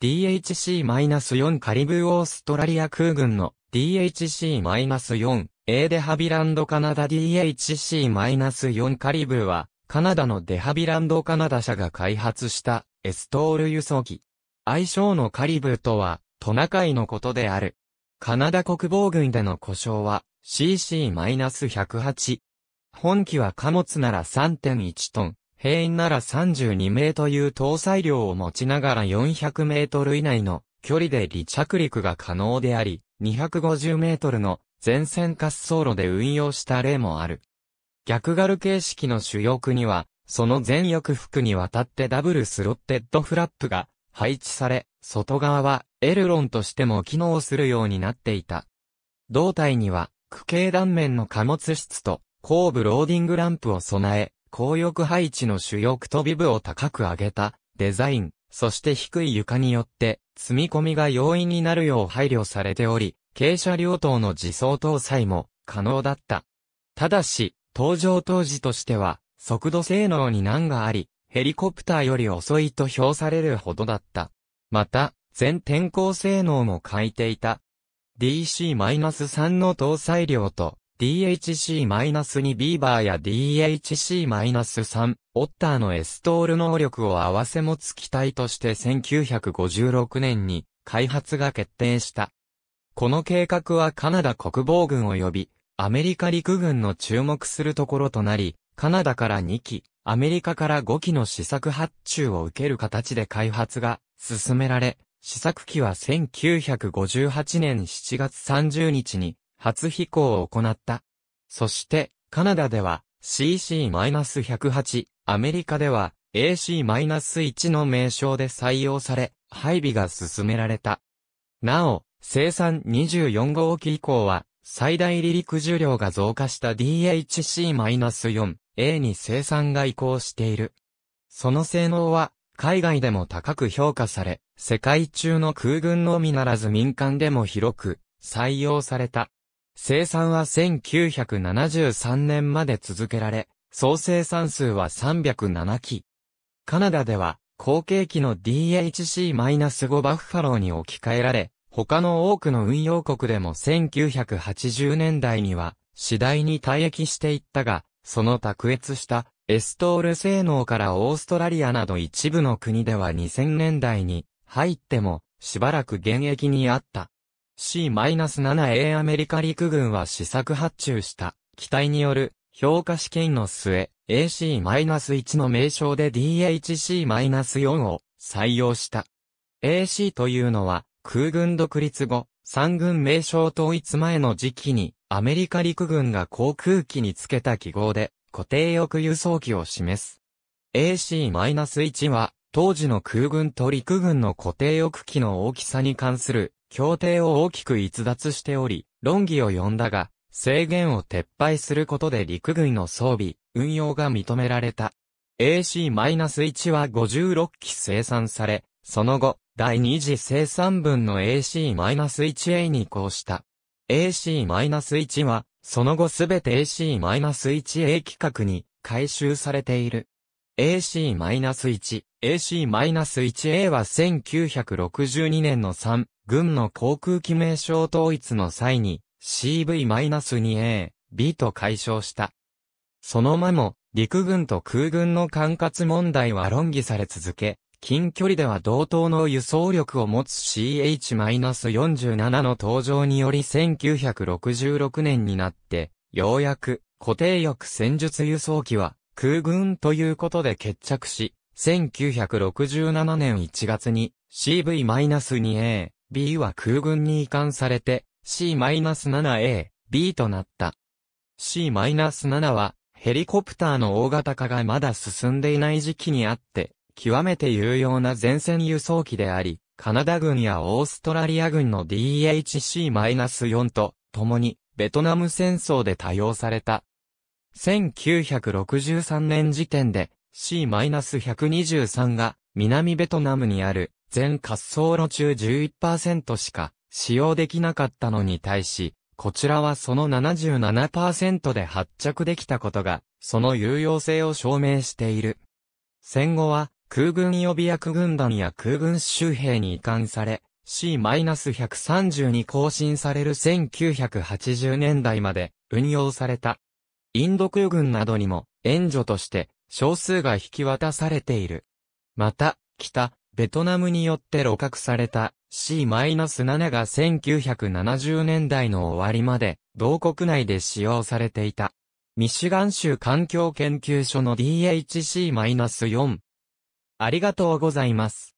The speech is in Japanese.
DHC-4 カリブーオーストラリア空軍の DHC-4A デハビランドカナダ DHC-4 カリブーはカナダのデハビランドカナダ社が開発したエストール輸送機。愛称のカリブーとはトナカイのことである。カナダ国防軍での故障は CC-108。本機は貨物なら3.1トン、兵員なら32名という搭載量を持ちながら400メートル以内の距離で離着陸が可能であり、250メートルの前線滑走路で運用した例もある。逆ガル形式の主翼には、その全翼服にわたってダブルスロッテッドフラップが配置され、外側はエルロンとしても機能するようになっていた。胴体には、区形断面の貨物室と後部ローディングランプを備え、高翼配置の主翼とび部を高く上げたデザイン、そして低い床によって積み込みが容易になるよう配慮されており、傾斜両等の自走搭載も可能だった。ただし、登場当時としては速度性能に難があり、ヘリコプターより遅いと評されるほどだった。また、全天候性能も欠いていた。DC-3 の搭載量と DHC-2 ビーバーや DHC-3 オッターのエストール能力を合わせ持つ機体として1956年に開発が決定した。この計画はカナダ国防軍及びアメリカ陸軍の注目するところとなり、カナダから2機、アメリカから5機の試作発注を受ける形で開発が進められ、試作機は1958年7月30日に初飛行を行った。そして、カナダでは CC-108、アメリカでは AC-1 の名称で採用され、配備が進められた。なお、生産24号機以降は、最大離陸重量が増加した DHC-4A に生産が移行している。その性能は、海外でも高く評価され、世界中の空軍のみならず民間でも広く採用された。生産は1973年まで続けられ、総生産数は307機。カナダでは、後継機の DHC-5 バッファローに置き換えられ、他の多くの運用国でも1980年代には、次第に退役していったが、その卓越したエストール性能からオーストラリアなど一部の国では2000年代に入ってもしばらく現役にあった。C-7A アメリカ陸軍は試作発注した機体による評価試験の末、AC-1 の名称で DHC-4 を採用した。AC というのは空軍独立後、三軍名称統一前の時期にアメリカ陸軍が航空機につけた記号で固定翼輸送機を示す。AC-1 は当時の空軍と陸軍の固定翼機の大きさに関する協定を大きく逸脱しており、論議を呼んだが、制限を撤廃することで陸軍の装備、運用が認められた。AC-1 は56機生産され、その後、第2次生産分の AC-1A に移行した。AC-1 は、その後すべて AC-1A 規格に回収されている。AC-1 AC-1A は1962年の3、軍の航空機名称統一の際に CV-2A、B と解消した。その間も、陸軍と空軍の管轄問題は論議され続け、近距離では同等の輸送力を持つ CH-47 の登場により1966年になって、ようやく固定翼戦術輸送機は空軍ということで決着し、1967年1月に CV-2A、B は空軍に移管されて C-7A、B となった。C-7 はヘリコプターの大型化がまだ進んでいない時期にあって、極めて有用な前線輸送機であり、カナダ軍やオーストラリア軍の DHC-4 と共にベトナム戦争で多用された。1963年時点で C-123 が南ベトナムにある全滑走路中11%しか使用できなかったのに対し、こちらはその77%で発着できたことが、その有用性を証明している。戦後は空軍予備役軍団や空軍周兵に移管され、C-130 に更新される1980年代まで運用された。インド空軍などにも援助として少数が引き渡されている。また、北、ベトナムによって露獲された C-7 が1970年代の終わりまで、同国内で使用されていた。ミシガン州環境研究所の DHC-4。ありがとうございます。